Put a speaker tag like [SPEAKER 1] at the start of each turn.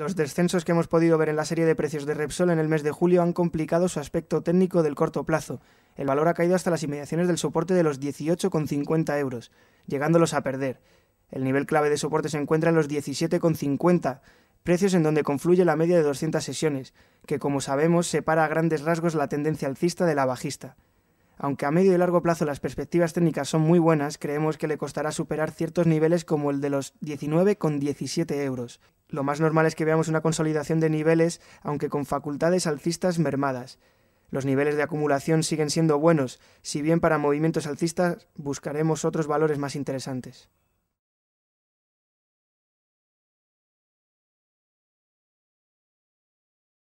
[SPEAKER 1] Los descensos que hemos podido ver en la serie de precios de Repsol en el mes de julio han complicado su aspecto técnico del corto plazo. El valor ha caído hasta las inmediaciones del soporte de los 18,50 euros, llegándolos a perder. El nivel clave de soporte se encuentra en los 17,50, precios en donde confluye la media de 200 sesiones, que como sabemos separa a grandes rasgos la tendencia alcista de la bajista. Aunque a medio y largo plazo las perspectivas técnicas son muy buenas, creemos que le costará superar ciertos niveles como el de los 19,17 euros. Lo más normal es que veamos una consolidación de niveles, aunque con facultades alcistas mermadas. Los niveles de acumulación siguen siendo buenos, si bien para movimientos alcistas buscaremos otros valores más interesantes.